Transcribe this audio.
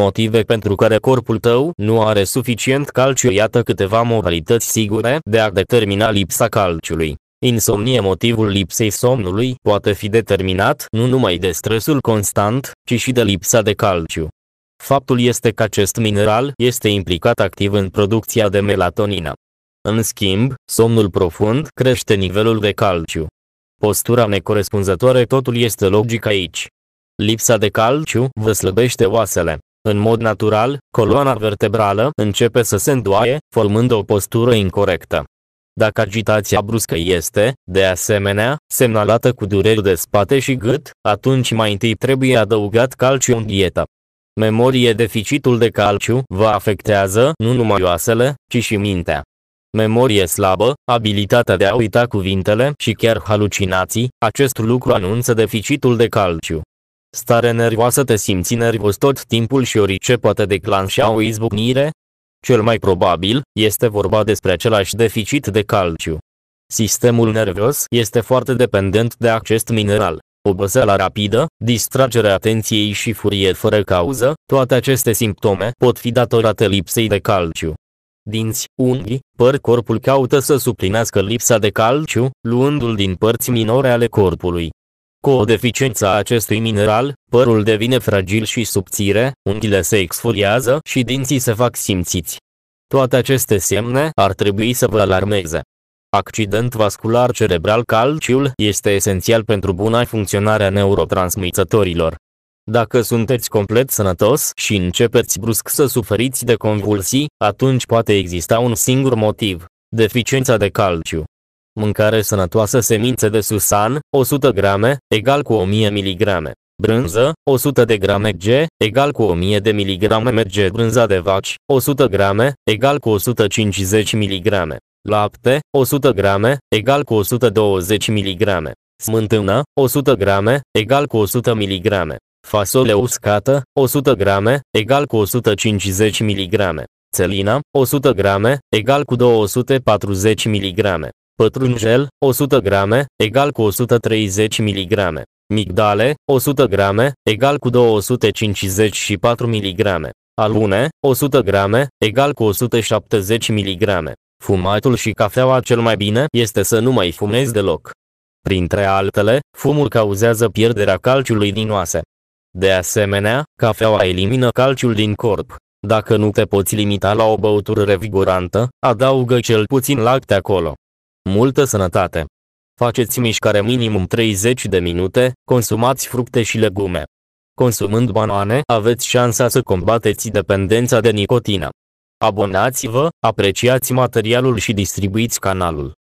Motive pentru care corpul tău nu are suficient calciu iată câteva modalități sigure de a determina lipsa calciului. Insomnie Motivul lipsei somnului poate fi determinat nu numai de stresul constant, ci și de lipsa de calciu. Faptul este că acest mineral este implicat activ în producția de melatonină. În schimb, somnul profund crește nivelul de calciu. Postura necorespunzătoare totul este logic aici. Lipsa de calciu vă slăbește oasele. În mod natural, coloana vertebrală începe să se îndoaie, formând o postură incorrectă. Dacă agitația bruscă este, de asemenea, semnalată cu dureri de spate și gât, atunci mai întâi trebuie adăugat calciu în dietă. Memorie deficitul de calciu vă afectează nu numai oasele, ci și mintea. Memorie slabă, abilitatea de a uita cuvintele și chiar halucinații, acest lucru anunță deficitul de calciu. Stare nervoasă te simți nervos tot timpul și orice poate declanșa o izbucnire? Cel mai probabil, este vorba despre același deficit de calciu. Sistemul nervos este foarte dependent de acest mineral. Oboseala rapidă, distragerea atenției și furie fără cauză, toate aceste simptome pot fi datorate lipsei de calciu. Dinți, unghii, păr corpul caută să suplinească lipsa de calciu, luându-l din părți minore ale corpului. Cu o deficiență a acestui mineral, părul devine fragil și subțire, unghiile se exfoliază și dinții se fac simțiți. Toate aceste semne ar trebui să vă alarmeze. Accident vascular cerebral calciul este esențial pentru buna funcționare a neurotransmițătorilor. Dacă sunteți complet sănătos și începeți brusc să suferiți de convulsii, atunci poate exista un singur motiv, deficiența de calciu. Mâncare sănătoasă semințe de susan, 100 grame, egal cu 1000 mg. Brânză, 100 de grame G, egal cu 1000 de mg; MG. brânza de vaci, 100 grame, egal cu 150 mg. Lapte, 100 grame, egal cu 120 mg. Smântână, 100 grame, egal cu 100 mg. Fasole uscată, 100 grame, egal cu 150 mg. Țelina, 100 grame, egal cu 240 mg pătrunjel, 100 grame, egal cu 130 mg. Migdale, 100 grame, egal cu 254 mg. Alune, 100 grame, egal cu 170 mg. Fumatul și cafeaua cel mai bine este să nu mai fumezi deloc. Printre altele, fumul cauzează pierderea calciului din oase. De asemenea, cafeaua elimină calciul din corp. Dacă nu te poți limita la o băutură revigorantă, adaugă cel puțin lacte acolo. Multă sănătate! Faceți mișcare minimum 30 de minute, consumați fructe și legume. Consumând banane, aveți șansa să combateți dependența de nicotină. Abonați-vă, apreciați materialul și distribuiți canalul.